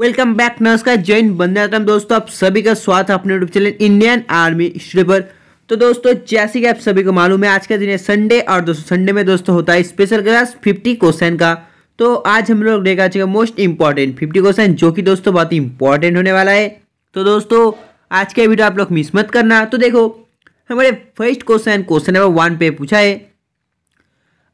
welcome back नमस्कार जैन बंदा दोस्तों आप सभी का स्वागत है अपने YouTube channel Indian army history पर तो दोस्तों जैसे कि आप सभी को मालूम है आज का दिन है संडे और दोस्तों संडे में दोस्तों होता है स्पेशल क्लास 50 क्वेश्चन का तो आज हम लोग देखा चाहिए मोस्ट इंपॉर्टेंट फिफ्टी क्वेश्चन जो कि दोस्तों बहुत ही इंपॉर्टेंट होने वाला है तो दोस्तों आज का वीडियो आप लोग मिस मत करना तो देखो हमारे first question question number one पे पूछा है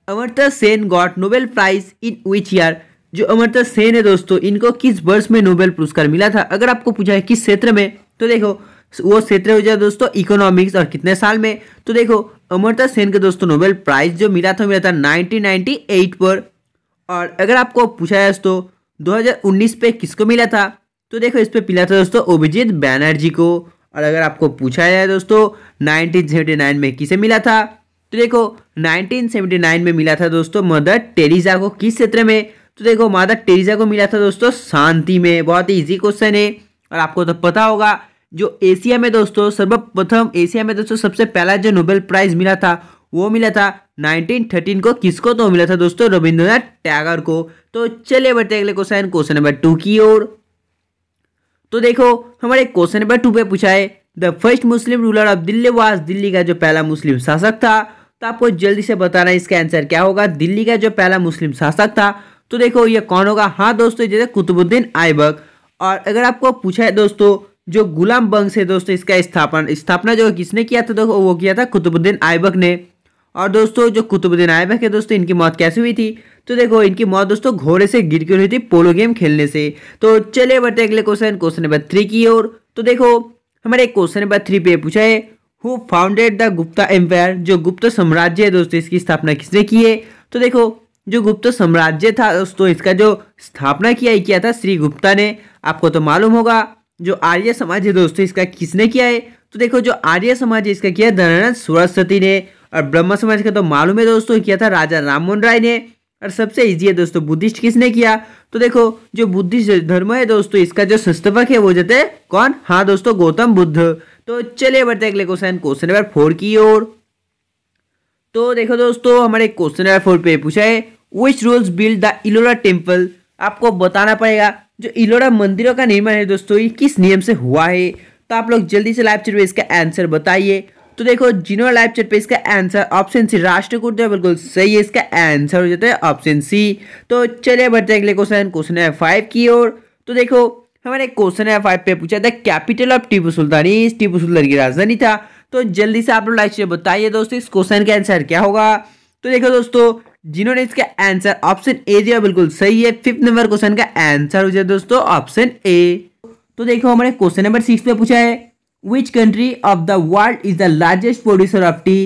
Amartya Sen got Nobel prize in which year जो अमरता सेन है दोस्तों इनको किस वर्ष में नोबेल पुरस्कार मिला था अगर आपको पूछा है किस क्षेत्र में तो देखो वो क्षेत्र हो जाए दोस्तों इकोनॉमिक्स और कितने साल में तो देखो अमरता सेन का दोस्तों नोबेल प्राइज जो मिला था मिला था नाइनटीन पर और अगर आपको पूछा है दोस्तों 2019 पे किसको मिला था तो देखो इस पर मिला था दोस्तों अभिजीत बैनर्जी को और अगर आपको पूछा जाए दोस्तों 1979 में किसे मिला था तो देखो 1979 में मिला था दोस्तों मदर टेरिजा को किस क्षेत्र में तो देखो मादर टेरिजा को मिला था दोस्तों शांति में बहुत ही ईजी क्वेश्चन है और आपको तो पता होगा जो एशिया में दोस्तों सर्वप्रथम एशिया में दोस्तों सबसे पहला जो नोबेल प्राइज मिला था वो मिला था 1913 को किसको तो मिला था दोस्तों रविंद्रनाथ टैगर को तो चलिए बढ़ते अगले क्वेश्चन क्वेश्चन नंबर टू की ओर तो देखो हमारे क्वेश्चन नंबर टू पे पूछा है the first Muslim ruler of Delhi was Delhi का जो पहला मुस्लिम शासक था तो आपको जल्दी से बताना इसका आंसर क्या होगा दिल्ली का जो पहला मुस्लिम शासक था तो देखो ये कौन होगा हाँ दोस्तों जैसे कुतुबुद्दीन आइबक और अगर आपको पूछा है दोस्तों जो गुलाम बंग से दोस्तों इसका स्थापना स्थापना जो किसने किया था देखो वो किया था कुतुबुद्दीन आइबक ने और दोस्तों जो कुतुबुद्दीन आइबक है दोस्तों इनकी मौत कैसे हुई थी तो देखो इनकी मौत दोस्तों घोड़े से गिर के हुई थी पोलो गेम खेलने से तो चलिए बढ़ते अगले क्वेश्चन क्वेश्चन नंबर थ्री की ओर तो देखो हमारे क्वेश्चन नंबर थ्री पे पूछा है who founded the Gupta empire जो गुप्त साम्राज्य है दोस्तों इसकी स्थापना किसने की है तो देखो जो गुप्त साम्राज्य था दोस्तों इसका जो स्थापना किया किया था श्री गुप्ता ने आपको तो मालूम होगा जो आर्य समाज है दोस्तों इसका किसने किया है तो देखो जो आर्य समाज है इसका किया धनानंद सरस्वती ने और ब्रह्म समाज का तो मालूम है दोस्तों किया था राजा राममोहन राय ने और सबसे ईजी है दोस्तों बुद्धिस्ट किसने किया तो देखो जो बुद्धिस्ट धर्म है दोस्तों इसका जो संस्थापक है वो जते कौन हाँ दोस्तों गौतम बुद्ध तो चलिए बढ़ते अगले क्वेश्चन क्वेश्चन नंबर फोर की ओर तो देखो दोस्तों हमारे क्वेश्चन नंबर फोर पे पूछा है which rulers build the Ellora temple आपको बताना पड़ेगा जो इलोरा मंदिरों का निर्माण है दोस्तों ये किस नियम से हुआ है तो आप लोग जल्दी से लाइव चैट पे इसका आंसर बताइए तो देखो जिन्होंने लाइव चैट पे इसका आंसर ऑप्शन सी राष्ट्रकूट है बिल्कुल सही है इसका आंसर हो जाता है ऑप्शन सी तो चलिए बढ़ते हैं अगले क्वेश्चन क्वेश्चन है फाइव की ओर तो देखो हमारे क्वेश्चन है फाइव पे पूछा था कैपिटल ऑफ टीपू सुल्तान इस टीपू सुल्तान की राजधानी था तो जल्दी से आप लोग लाइव चैट बताइए दोस्तों इस क्वेश्चन का आंसर क्या होगा तो देखो दोस्तों जिन्होंने इसका आंसर ऑप्शन ए दिया बिल्कुल सही है फिफ्थ नंबर क्वेश्चन का आंसर हो जाए दोस्तों ऑप्शन ए तो देखो हमारे क्वेश्चन नंबर सिक्स पे पूछा है which country of the world is the largest producer of tea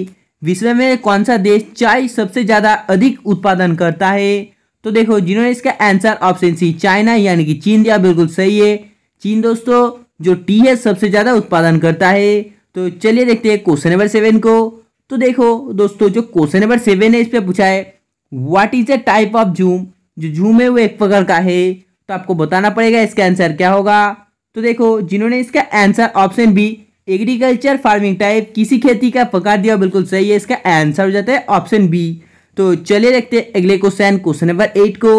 विश्व में कौन सा देश चाय सबसे ज़्यादा अधिक उत्पादन करता है तो देखो जिन्होंने इसका आंसर ऑप्शन सी चाइना यानी कि चीन दिया बिल्कुल सही है चीन दोस्तों जो टी है सबसे ज़्यादा उत्पादन करता है तो चलिए देखते हैं क्वेश्चन नंबर सेवन को तो देखो दोस्तों जो क्वेश्चन नंबर सेवन है इस पर पूछा है what is a type of jhum जो जूम है वो एक प्रकार का है तो आपको बताना पड़ेगा इसका आंसर क्या होगा तो देखो जिन्होंने इसका answer option B agriculture farming type किसी खेती का प्रकार दिया बिल्कुल सही है इसका आंसर हो जाता है ऑप्शन बी तो चलिए देखते हैं अगले क्वेश्चन क्वेश्चन नंबर एट को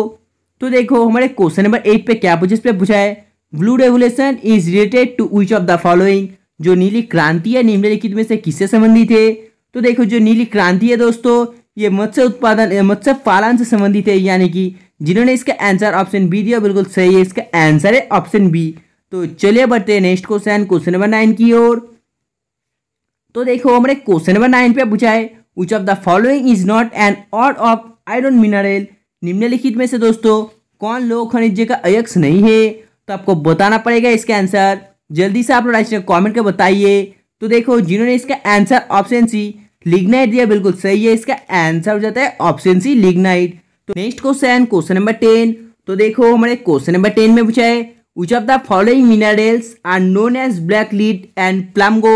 तो देखो हमारे क्वेश्चन नंबर एट पे क्या पूछे इस पर पूछा है blue revolution is related to which of the following जो नीली क्रांति है निम्नलिखित में से किससे संबंधित है तो देखो जो नीली क्रांति है दोस्तों ये मत्स्य उत्पादन मत्स्य पालन से संबंधित है यानी कि जिन्होंने इसका आंसर ऑप्शन बी दिया बिल्कुल सही है इसका आंसर है ऑप्शन बी तो चलिए बढ़ते हैं next question question number nine की ओर तो देखो हमारे क्वेश्चन नंबर नाइन पे पूछा है which of the following is not an ore of iron mineral निम्नलिखित में से दोस्तों कौन लोग खनिज का अयक्ष नहीं है तो आपको बताना पड़ेगा इसका आंसर जल्दी से आप लोग कॉमेंट कर बताइए तो देखो जिन्होंने इसका आंसर ऑप्शन सी लिग्नाइट दिया बिल्कुल सही है इसका आंसर हो जाता है ऑप्शन सी लिग्नाइट तो next question question number ten तो देखो हमारे क्वेश्चन नंबर टेन में पूछा है which of the following minerals are known as black lead and plumbago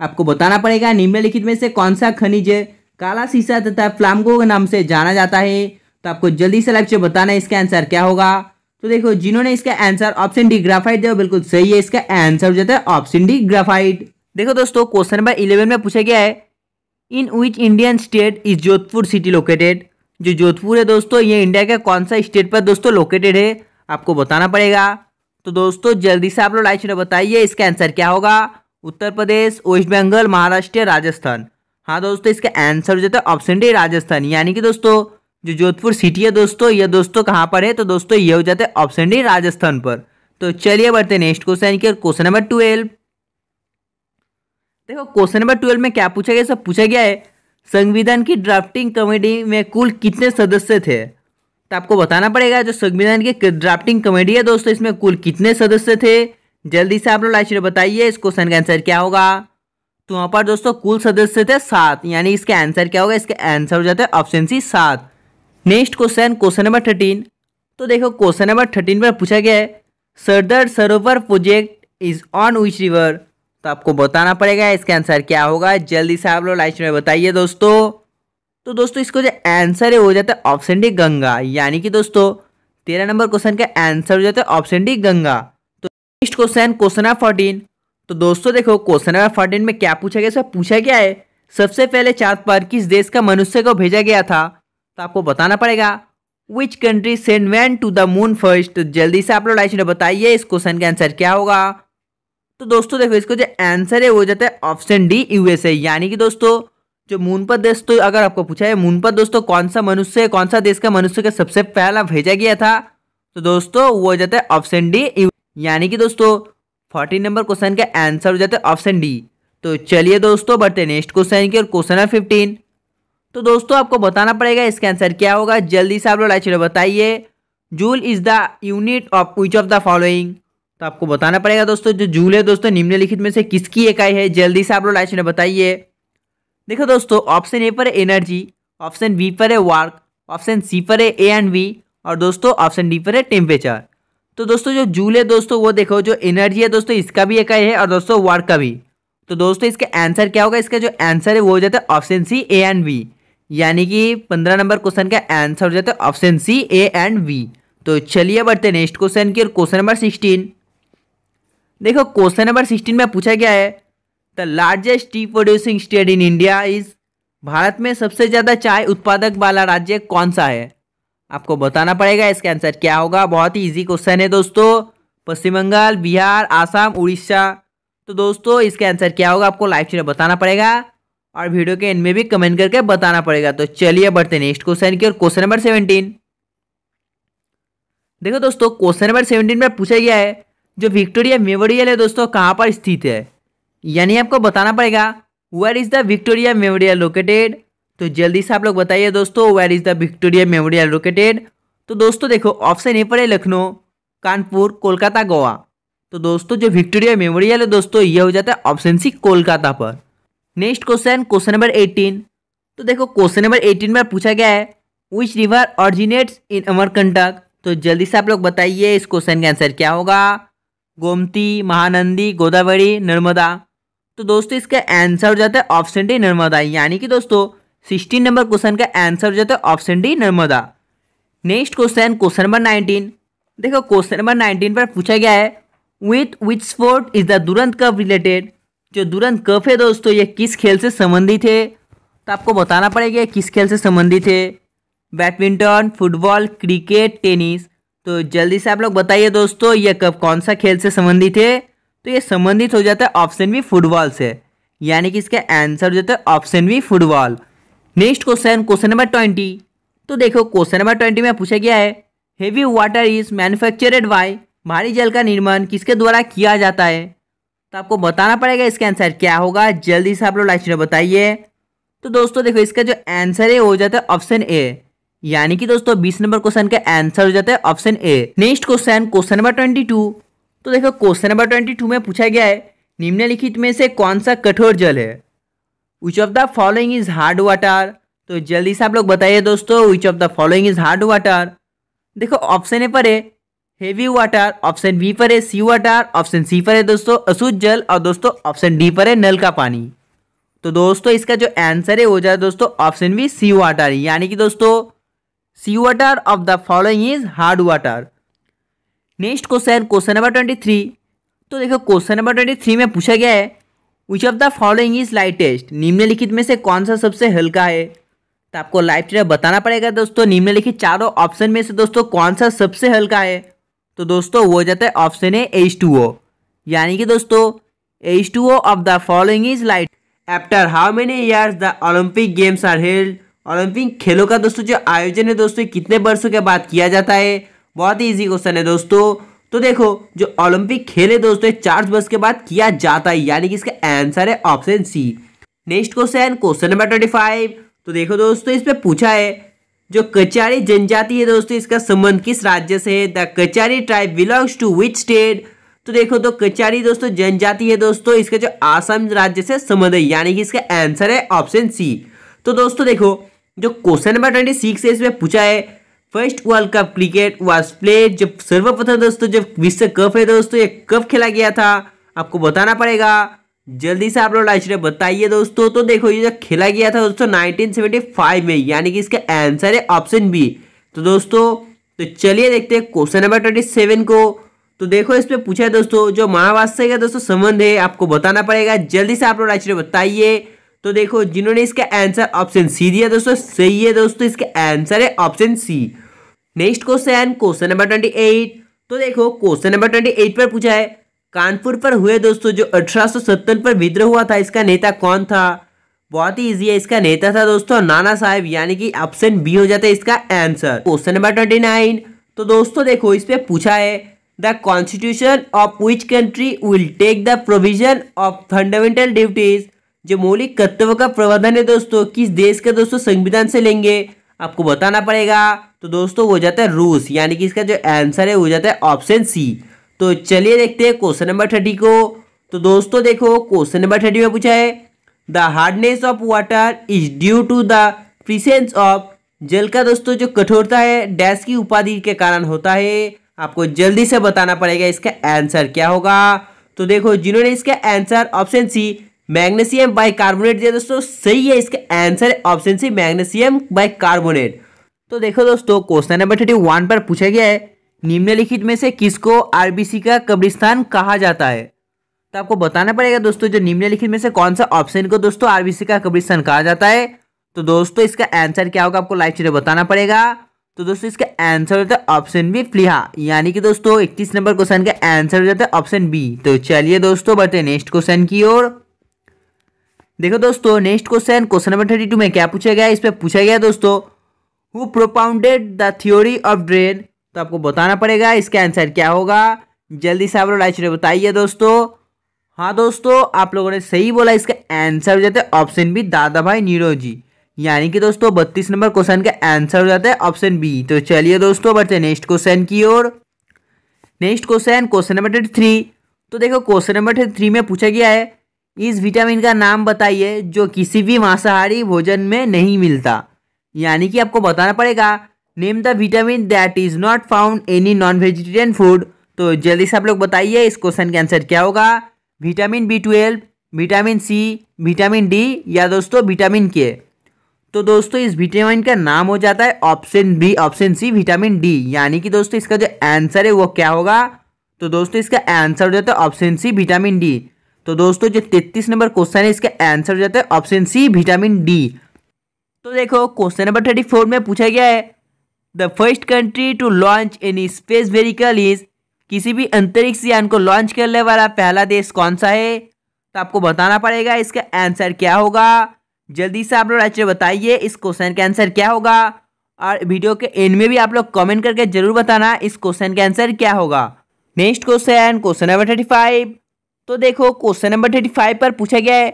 आपको बताना पड़ेगा निम्नलिखित में से कौन सा खनिज काला शीशा तथा प्लामगो के नाम से जाना जाता है तो आपको जल्दी से लक्ष्य बताना है इसका आंसर क्या होगा तो देखो जिन्होंने इसका आंसर ऑप्शन डी ग्राफाइट दिया बिल्कुल सही है इसका आंसर हो जाता है ऑप्शन डी ग्राफाइट देखो दोस्तों क्वेश्चन नंबर इलेवन में पूछा गया है in which Indian state is Jodhpur city located जो जोधपुर है दोस्तों ये इंडिया का कौन सा स्टेट पर दोस्तों लोकेटेड है आपको बताना पड़ेगा तो दोस्तों जल्दी से आप लोग लाइव बताइए इसका आंसर क्या होगा उत्तर प्रदेश वेस्ट बंगाल महाराष्ट्र राजस्थान हाँ दोस्तों इसका आंसर हो जाता है ऑप्शन डी राजस्थान यानी कि दोस्तों जो जोधपुर सिटी है दोस्तों ये दोस्तों कहाँ पर है तो दोस्तों ये हो जाता है ऑप्शन डी राजस्थान पर तो चलिए बढ़ते next question question number twelve देखो क्वेश्चन नंबर ट्वेल्व में क्या पूछा गया सब पूछा गया है संविधान की ड्राफ्टिंग कमेटी में कुल कितने सदस्य थे तो आपको बताना पड़ेगा जो संविधान की ड्राफ्टिंग कमेटी है दोस्तों इसमें कुल कितने सदस्य थे जल्दी से आप लोग लाइट बताइए इस क्वेश्चन का आंसर क्या होगा तो वहाँ पर दोस्तों कुल सदस्य थे सात यानी इसके आंसर क्या होगा इसके आंसर हो जाते हैं ऑप्शन सी सात next question question number thirteen तो देखो क्वेश्चन नंबर थर्टीन पर पूछा गया है Sardar Sarovar project is on which river तो आपको बताना पड़ेगा इसका आंसर क्या होगा जल्दी से आप लोग लास्ट में बताइए दोस्तों तो दोस्तों इसको जो आंसर है हो जाता है ऑप्शन डी गंगा यानी कि दोस्तों तेरह नंबर क्वेश्चन का आंसर हो जाता है ऑप्शन डी गंगा तो next question question number fourteen तो दोस्तों देखो क्वेश्चन नंबर फोर्टीन में क्या पूछा गया पूछा क्या है सबसे पहले चाँद पर किस देश का मनुष्य को भेजा गया था तो आपको बताना पड़ेगा which country send man to the moon first जल्दी से आप लोग लाइफ बताइए इस क्वेश्चन का आंसर क्या होगा तो दोस्तों देखो इसका जो आंसर है वो जाता है ऑप्शन डी यूएसए यानी कि दोस्तों जो मून पर देश तो अगर आपको पूछा है मून पर दोस्तों कौन सा मनुष्य कौन सा देश का मनुष्य का सबसे पहला भेजा गया था तो दोस्तों वो हो जाता है ऑप्शन डी यानी कि दोस्तों फोर्टीन नंबर क्वेश्चन का आंसर हो जाता है ऑप्शन डी तो चलिए दोस्तों बढ़ते नेक्स्ट क्वेश्चन की और क्वेश्चन है फिफ्टीन तो दोस्तों आपको बताना पड़ेगा इसका आंसर क्या होगा जल्दी से आप लोग लाइक बताइए joule is the unit of which of the following तो आपको बताना पड़ेगा दोस्तों जो जूल है दोस्तों निम्नलिखित में से किसकी इकाई है जल्दी से आप लोग लाइस में बताइए देखो दोस्तों ऑप्शन ए पर है एनर्जी ऑप्शन बी पर है वार्क ऑप्शन सी पर है ए एंड वी और दोस्तों ऑप्शन डी पर है टेम्परेचर तो दोस्तों जो जूल है दोस्तों वो देखो जो एनर्जी है दोस्तों इसका भी इकाई है और दोस्तों वार्क का भी तो दोस्तों इसका आंसर क्या होगा इसका जो आंसर है वो हो जाता है option C A and B यानी कि पंद्रह नंबर क्वेश्चन का आंसर हो जाता है option C A and B तो चलिए बढ़ते नेक्स्ट क्वेश्चन की और क्वेश्चन नंबर सिक्सटीन देखो क्वेश्चन नंबर सिक्सटीन में पूछा गया है the largest tea producing state in India is भारत में सबसे ज़्यादा चाय उत्पादक वाला राज्य कौन सा है आपको बताना पड़ेगा इसका आंसर क्या होगा बहुत ही इजी क्वेश्चन है दोस्तों पश्चिम बंगाल बिहार आसाम उड़ीसा तो दोस्तों इसका आंसर क्या होगा आपको लाइव चीज बताना पड़ेगा और वीडियो के एंड में भी कमेंट करके बताना पड़ेगा तो चलिए बढ़ते नेक्स्ट क्वेश्चन की और क्वेश्चन नंबर सेवनटीन देखो दोस्तों क्वेश्चन नंबर सेवनटीन में पूछा गया है जो विक्टोरिया मेमोरियल है दोस्तों कहाँ पर स्थित है यानी आपको बताना पड़ेगा where is the Victoria Memorial located तो जल्दी से आप लोग बताइए दोस्तों where is the Victoria Memorial located तो दोस्तों देखो ऑप्शन ए पर है लखनऊ कानपुर कोलकाता गोवा तो दोस्तों जो विक्टोरिया मेमोरियल है दोस्तों ये हो जाता है ऑप्शन सी कोलकाता पर next question question number eighteen तो देखो क्वेश्चन नंबर एटीन में पूछा गया है which river originates in Amarkantak तो जल्दी से आप लोग बताइए इस क्वेश्चन का आंसर क्या होगा गोमती महानंदी गोदावरी नर्मदा तो दोस्तों इसका आंसर हो जाता है ऑप्शन डी नर्मदा यानी कि दोस्तों सिक्सटीन नंबर क्वेश्चन का आंसर हो जाता है option D Narmada next question question number nineteen देखो क्वेश्चन नंबर नाइनटीन पर पूछा गया है with which sport is the Durand Cup related जो दुरंत कप है दोस्तों ये किस खेल से संबंधित है तो आपको बताना पड़ेगा किस खेल से संबंधित है बैडमिंटन फुटबॉल क्रिकेट टेनिस तो जल्दी से आप लोग बताइए दोस्तों यह कब कौन सा खेल से संबंधित है तो ये संबंधित हो जाता है ऑप्शन बी फुटबॉल से यानी कि इसका आंसर हो जाता है option B football next question question number twenty तो देखो क्वेश्चन नंबर ट्वेंटी में पूछा गया है heavy water is manufactured by भारी जल का निर्माण किसके द्वारा किया जाता है तो आपको बताना पड़ेगा इसका आंसर क्या होगा जल्दी से आप लोग लास्ट में बताइए तो दोस्तों देखो इसका जो आंसर है वो हो जाता है ऑप्शन ए यानी कि दोस्तों बीस नंबर क्वेश्चन का आंसर हो जाता है option A next question question number twenty two तो देखो क्वेश्चन नंबर ट्वेंटी टू में पूछा गया है निम्नलिखित में से कौन सा कठोर जल है which of the following is hard water तो जल्दी से आप लोग बताइए दोस्तों which of the following is hard water देखो ऑप्शन ए पर है हेवी वाटर ऑप्शन बी पर है सी वाटर ऑप्शन सी पर है दोस्तों अशुद्ध जल और दोस्तों ऑप्शन डी पर है नल का पानी तो दोस्तों इसका जो आंसर है वो जाए दोस्तों ऑप्शन बी सी वाटर यानी कि दोस्तों sea water of the following is hard water next question question number twenty three तो देखो क्वेश्चन नंबर ट्वेंटी थ्री में पूछा गया है which of the following is lightest निम्नलिखित में से कौन सा सबसे हल्का है तो आपको लाइव ट्रेड बताना पड़ेगा दोस्तों निम्नलिखित चारों ऑप्शन में से दोस्तों कौन सा सबसे हल्का है तो दोस्तों वो जाता है ऑप्शन है एच टू ओ यानी कि दोस्तों H two O of the following is light after how many years the Olympic games are held Olympic खेलों का दोस्तों जो आयोजन है दोस्तों कितने वर्षों के बाद किया जाता है बहुत ही ईजी क्वेश्चन है दोस्तों तो देखो जो ओलंपिक खेल है दोस्तों चार वर्ष के बाद किया जाता है यानी कि इसका आंसर है option C next question question number twenty five तो देखो दोस्तों इसमें पूछा है जो कचारी जनजाति है दोस्तों इसका संबंध किस राज्य से है the Kachari tribe belongs to which state तो देखो तो कचारी दोस्तों जनजाति है दोस्तों इसका जो आसाम राज्य से संबंध है यानी कि इसका आंसर है ऑप्शन सी तो दोस्तों देखो जो क्वेश्चन नंबर ट्वेंटी सिक्स है इसमें पूछा है first world cup cricket was played जब सर्वप्रथम दोस्तों जब विश्व कप है दोस्तों ये कब खेला गया था आपको बताना पड़ेगा जल्दी से आप लोग आश्चर्य बताइए दोस्तों तो देखो ये जो खेला गया था दोस्तों नाइनटीन सेवेंटी फाइव में यानी कि इसका आंसर है ऑप्शन बी तो दोस्तों तो चलिए देखते हैं क्वेश्चन नंबर ट्वेंटी सेवन को तो देखो इस पर पूछा है दोस्तों जो महावास्य का दोस्तों संबंध है आपको बताना पड़ेगा जल्दी से आप लोग आश्चर्य बताइए तो देखो जिन्होंने इसका आंसर ऑप्शन सी दिया दोस्तों सही है दोस्तों इसका आंसर है option C next question question number twenty eight तो देखो क्वेश्चन नंबर ट्वेंटी एट पर पूछा है कानपुर पर हुए दोस्तों जो अठारह पर विद्रोह हुआ था इसका नेता कौन था बहुत ही इजी है इसका नेता था दोस्तों नाना साहब यानी कि ऑप्शन बी हो जाता है इसका answer question number twenty nine तो दोस्तों देखो इस पर पूछा है the constitution of which country will take the provision of fundamental duties जो मौलिक कर्तव्य का प्रावधान है दोस्तों किस देश का दोस्तों संविधान से लेंगे आपको बताना पड़ेगा तो दोस्तों वो जाता है रूस यानी कि इसका जो आंसर है वो जाता है ऑप्शन सी तो चलिए देखते हैं क्वेश्चन नंबर थर्टी को तो दोस्तों देखो क्वेश्चन नंबर थर्टी में पूछा है the hardness of water is due to the presence of जल का दोस्तों जो कठोरता है डैश की उपाधि के कारण होता है आपको जल्दी से बताना पड़ेगा इसका आंसर क्या होगा तो देखो जिन्होंने इसका answer option C magnesium bicarbonate दिया दोस्तों सही है इसका answer option C magnesium bicarbonate तो देखो दोस्तों क्वेश्चन नंबर थर्टी वन पर पूछा गया है निम्नलिखित में से किसको आरबीसी का कब्रिस्तान कहा जाता है तो आपको बताना पड़ेगा दोस्तों जो निम्नलिखित में से कौन सा ऑप्शन को दोस्तों आरबीसी का कब्रिस्तान कहा जाता है तो दोस्तों इसका आंसर क्या होगा आपको लाइव चीजें बताना पड़ेगा तो दोस्तों इसका आंसर होता है ऑप्शन बी फ्लिहा यानी कि दोस्तों इक्कीस नंबर क्वेश्चन का आंसर हो जाता है ऑप्शन बी तो चलिए दोस्तों बढ़ते नेक्स्ट क्वेश्चन की ओर देखो दोस्तों next question question number thirty two में क्या पूछा गया इस पर पूछा गया दोस्तों who propounded the theory of drain तो आपको बताना पड़ेगा इसका आंसर क्या होगा जल्दी से आप लोग राइट बताइए दोस्तों हाँ दोस्तों आप लोगों ने सही बोला इसका आंसर हो जाता है ऑप्शन बी दादा भाई नीरो जी यानी कि दोस्तों बत्तीस नंबर क्वेश्चन का आंसर हो जाता है ऑप्शन बी तो चलिए दोस्तों बढ़ते नेक्स्ट क्वेश्चन की ओर next question question number thirty three तो देखो क्वेश्चन नंबर थर्टी थ्री में पूछा गया है इस विटामिन का नाम बताइए जो किसी भी मांसाहारी भोजन में नहीं मिलता यानी कि आपको बताना पड़ेगा name the vitamin that is not found any non vegetarian food तो जल्दी से आप लोग बताइए इस क्वेश्चन के आंसर क्या होगा vitamin B twelve vitamin C vitamin D या दोस्तों विटामिन के तो दोस्तों इस विटामिन का नाम हो जाता है option B option C vitamin D यानी कि दोस्तों इसका जो आंसर है वो क्या होगा तो दोस्तों इसका आंसर हो जाता है ऑप्शन सी विटामिन डी तो दोस्तों जो तेतीस नंबर क्वेश्चन है इसका आंसर हो जाता है ऑप्शन सी विटामिन डी तो देखो क्वेश्चन नंबर थर्टी फोर में पूछा गया है the first country to launch any space vehicle is किसी भी अंतरिक्ष यान को लॉन्च करने वाला पहला देश कौन सा है तो आपको बताना पड़ेगा इसका आंसर क्या होगा जल्दी से आप लोग अच्छे बताइए इस क्वेश्चन का आंसर क्या होगा और वीडियो के एंड में भी आप लोग कमेंट करके जरूर बताना इस क्वेश्चन का आंसर क्या होगा next question question number thirty five तो देखो क्वेश्चन नंबर थर्टी फाइव पर पूछा गया है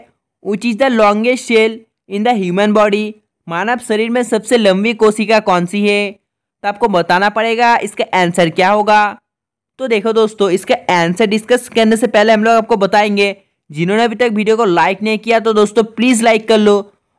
which is the longest cell in the human body मानव शरीर में सबसे लंबी कोशिका कौन सी है तो आपको बताना पड़ेगा इसका आंसर क्या होगा तो देखो दोस्तों इसका आंसर डिस्कस करने से पहले हम लोग आपको बताएंगे जिन्होंने अभी तक वीडियो को लाइक नहीं किया तो दोस्तों प्लीज़ लाइक कर लो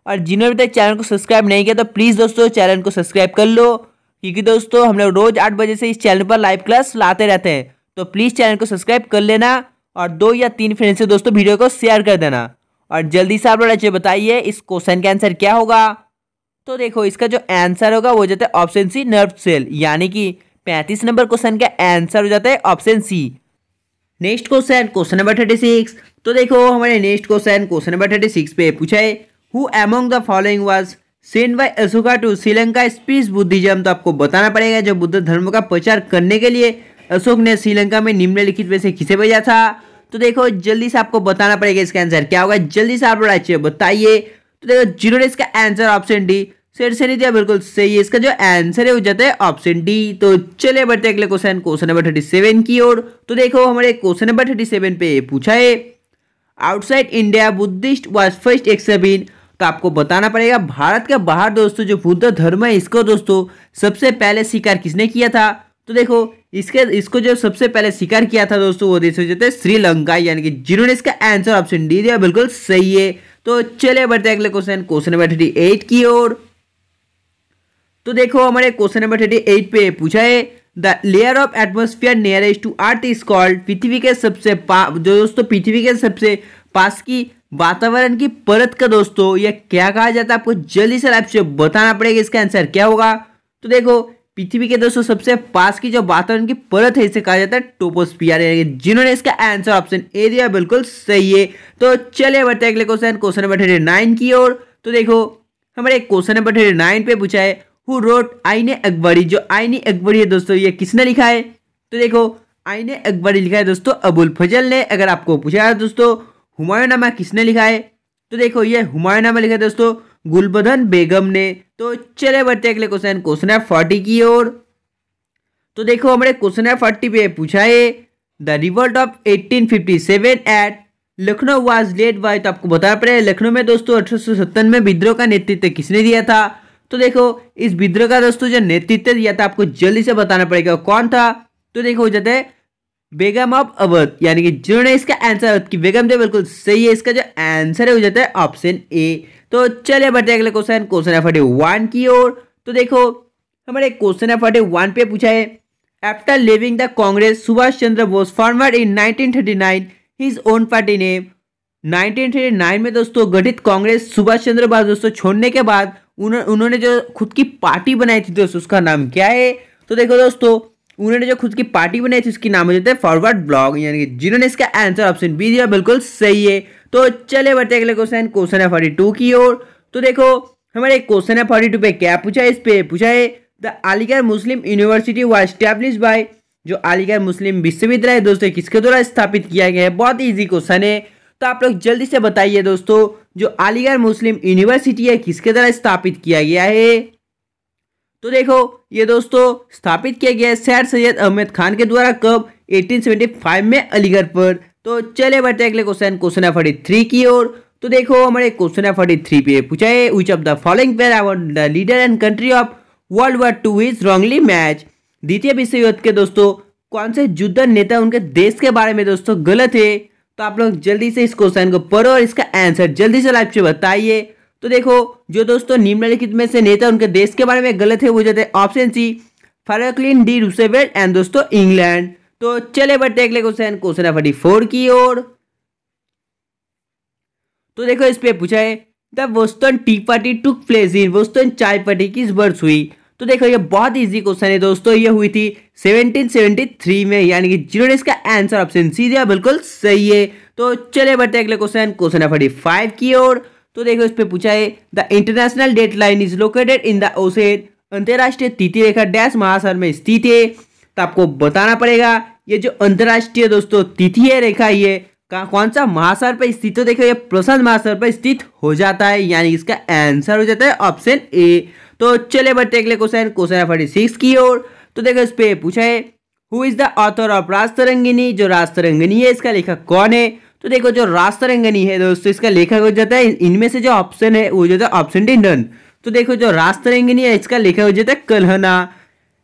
और जिन्होंने अभी तक चैनल को सब्सक्राइब नहीं किया तो प्लीज़ दोस्तों चैनल को सब्सक्राइब कर लो क्योंकि दोस्तों हम लोग रोज़ आठ बजे से इस चैनल पर लाइव क्लास लाते रहते हैं तो प्लीज़ चैनल को सब्सक्राइब कर लेना और दो या तीन फ्रेंड से दोस्तों वीडियो को शेयर कर देना और जल्दी से आप लोग अच्छे बताइए इस क्वेश्चन का आंसर क्या होगा तो देखो इसका जो आंसर होगा वो जाता है ऑप्शन सी नर्व सेल यानी कि पैंतीस नंबर क्वेश्चन का आंसर हो जाता है option C next question question number thirty six तो देखो हमारे next question question number thirty six पे पूछा है who among the following was sent by Ashoka to Sri Lanka spread Buddhism तो आपको बताना पड़ेगा जो बुद्ध धर्म का प्रचार करने के लिए अशोक ने श्रीलंका में निम्नलिखित में से किसे भेजा था तो देखो जल्दी से आपको बताना पड़ेगा इसका आंसर क्या होगा जल्दी से आप लोग अच्छे बताइए तो देखो जिन्होंने इसका आंसर ऑप्शन डी सर से नहीं दिया बिल्कुल सही है इसका जो आंसर है वो जाता है ऑप्शन डी तो चले बढ़ते अगले question question number thirty seven की ओर तो देखो हमारे क्वेश्चन नंबर थर्टी सेवन पे पूछा है outside India Buddhist was first expand तो आपको बताना पड़ेगा भारत के बाहर दोस्तों जो बुद्ध धर्म है इसको दोस्तों सबसे पहले स्वीकार किसने किया था तो देखो इसके इसको जो सबसे पहले शिकार किया था दोस्तों वो देश हो जाते श्रीलंका यानी कि जिन्होंने इसका आंसर ऑप्शन डी दिया बिल्कुल सही है तो चले बढ़ते अगले question question number thirty eight की ओर तो देखो हमारे क्वेश्चन नंबर थर्टी एट पे पूछा है the layer of atmosphere nearest to earth is called पृथ्वी के सबसे जो दोस्तों पृथ्वी के सबसे पास की वातावरण की परत का दोस्तों यह क्या कहा जाता है आपको जल्दी से आपसे बताना पड़ेगा इसका आंसर क्या होगा तो देखो पृथ्वी के दोस्तों सबसे पास की जो वातावरण की परत है इसे कहा जाता है टोपोस्पियर जिन्होंने इसका आंसर ऑप्शन ए दिया बिल्कुल सही है तो चलिए बढ़ते अगले question question number thirty nine की ओर तो देखो हमारे क्वेश्चन नंबर थर्टी नाइन पे पूछा है हु रोट आईने अकबरी जो आईने अकबरी है दोस्तों ये किसने लिखा है तो देखो आईने अकबरी लिखा है दोस्तों अबुल फजल ने अगर आपको पूछा है दोस्तों हुमायूं नामा किसने लिखा है तो देखो ये हुमायूं नामा लिखा है दोस्तों गुलबदन बेगम ने तो चले बढ़ते अगले क्वेश्चन क्वेश्चन है फोर्टी की ओर तो देखो हमारे क्वेश्चन है फोर्टी पे पूछा है the revolt of fifty seven at Lucknow was led by तो आपको बताना पड़ेगा लखनऊ में दोस्तों अठारह में विद्रोह का नेतृत्व किसने दिया था तो देखो इस विद्रोह का दोस्तों जो नेतृत्व दिया था आपको जल्दी से बताना पड़ेगा कौन था तो देखो हो जाता है बेगम ऑफ अवध यानी कि जिन्होंने इसका आंसर की बेगम थे बिल्कुल सही है इसका जो आंसर है वो जाता है ऑप्शन ए तो चलिए बढ़ते अगले क्वेश्चन क्वेश्चन है फोर्टी वन की ओर तो देखो हमारे क्वेश्चन है फोर्टी वन पे पूछा है after leaving the Congress Subhash Chandra Bose forward in nineteen thirty nine his own party name 1939 में दोस्तों गठित कांग्रेस सुभाष चंद्र बोस दोस्तों छोड़ने के बाद उन्होंने जो खुद की पार्टी बनाई थी दोस्तों उसका नाम क्या है तो देखो दोस्तों उन्होंने जो खुद की पार्टी बनाई थी उसकी नाम हो जाता है फॉरवर्ड ब्लॉग यानी कि जिन्होंने इसका आंसर ऑप्शन बी दिया बिल्कुल सही है तो चले बढ़ते अगले क्वेश्चन क्वेश्चन है फोर्टी टू की ओर तो देखो हमारे क्वेश्चन है फोर्टी टू पे क्या पूछा है इस पे पूछा है the Aligarh Muslim University was establish by जो अलीगढ़ मुस्लिम विश्वविद्यालय दोस्तों किसके द्वारा स्थापित किया गया है बहुत ईजी क्वेश्चन है तो आप लोग जल्दी से बताइए दोस्तों जो अलीगढ़ मुस्लिम यूनिवर्सिटी है किसके द्वारा स्थापित किया गया है तो देखो ये दोस्तों स्थापित किया गया सैर सैयद अहमद खान के द्वारा कब 1875 में अलीगढ़ पर तो चले बढ़ते अगले क्वेश्चन क्वेश्चन है फोर्टी थ्री की ओर तो देखो हमारे क्वेश्चन है फोर्टी थ्री पे पूछा है which of the following pair are the leader and country of world war two is wrongly match द्वितीय विश्व युद्ध के दोस्तों कौन से युद्ध नेता उनके देश के बारे में दोस्तों गलत है तो आप लोग जल्दी से इस क्वेश्चन को पढ़ो और इसका आंसर जल्दी से लाइव से बताइए तो देखो जो दोस्तों निम्नलिखित में से नेता उनके देश के बारे में गलत है वो जाते option C Franklin D Roosevelt and दोस्तों इंग्लैंड तो चले बढ़ते अगले question question number forty four की ओर तो देखो इस पे पूछा है the Boston tea party took place in Boston चाय पार्टी किस वर्ष हुई तो देखो ये बहुत इजी क्वेश्चन है दोस्तों ये हुई थी 1773 में यानी कि जिन्होंने इसका आंसर ऑप्शन सी दिया बिल्कुल सही है तो चले बढ़ते अगले क्वेश्चन क्वेश्चन नंबर फाइव की ओर तो देखो इस पे पूछा है the international date line is located in the ocean अंतर्राष्ट्रीय तिथि रेखा डैश महासर में स्थित है तो आपको बताना पड़ेगा ये जो अंतर्राष्ट्रीय दोस्तों तिथि रेखा ये कौन सा महासर पर स्थित हो तो देखो ये प्रशांत महासर पर स्थित हो जाता है यानी इसका आंसर हो जाता है ऑप्शन ए तो चले बढ़ते अगले क्वेश्चन क्वेश्चन फोर्टी सिक्स की ओर तो देखो इस पे पूछा है who is the author of Rajatarangini जो राजतरंगिनी है इसका लेखक कौन है तो देखो जो रास्तरंगनी है दोस्तों इसका लेखक हो जाता है इनमें से जो ऑप्शन है वो जो है ऑप्शन डी नन तो देखो जो रास्तरंगनी है इसका लेखक हो जाता है कलहना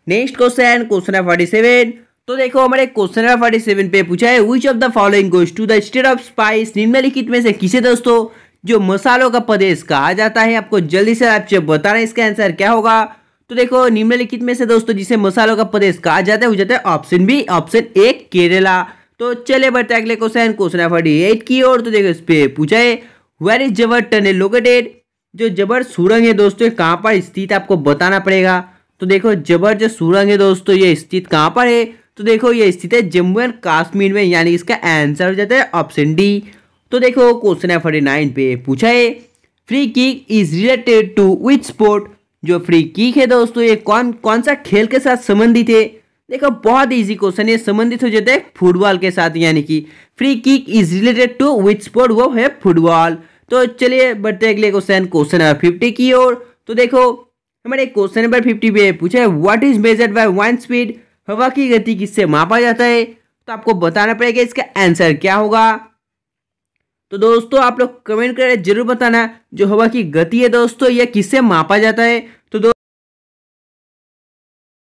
नेक्स्ट क्वेश्चन क्वेश्चन है फोर्टी सेवन तो देखो हमारे क्वेश्चन नंबर फोर्टी सेवन पे पूछा है which of the following goes to the state of spice निम्नलिखित में से किसे दोस्तों जो मसालों का प्रदेश कहा जाता है आपको जल्दी से आपसे बता रहे हैं इसका आंसर क्या होगा तो देखो निम्नलिखित में से दोस्तों जिसे मसालों का प्रदेश कहा जाता है वो जाता है option B option A Kerala तो चले बढ़ते अगले क्वेश्चन क्वेश्चन है फोर्टी एट की और तो देखो इस पे पूछा है where is Jawahar tunnel located जो जबर सुरंग है दोस्तों कहाँ पर स्थित आपको बताना पड़ेगा तो देखो जबर जो सुरंग है दोस्तों ये स्थित कहाँ पर है तो देखो ये स्थित है जम्मू एंड कश्मीर में यानी इसका आंसर हो जाता है ऑप्शन डी तो देखो क्वेश्चन है फोर्टी नाइन पे पूछा है free kick is related to which sport जो फ्री किक है दोस्तों ये कौन कौन सा खेल के साथ संबंधित है देखो बहुत इजी क्वेश्चन है संबंधित हो जाता है फुटबॉल के साथ यानी कि free kick is related to which sport वो है फुटबॉल तो चलिए बढ़ते अगले क्वेश्चन क्वेश्चन नंबर फिफ्टी की ओर तो देखो हमारे क्वेश्चन नंबर फिफ्टी पे पूछा है what is measured by wind speed हवा की गति किससे मापा जाता है तो आपको बताना पड़ेगा इसका आंसर क्या होगा तो दोस्तों आप लोग कमेंट करें जरूर बताना जो हवा की गति है दोस्तों यह किससे मापा जाता है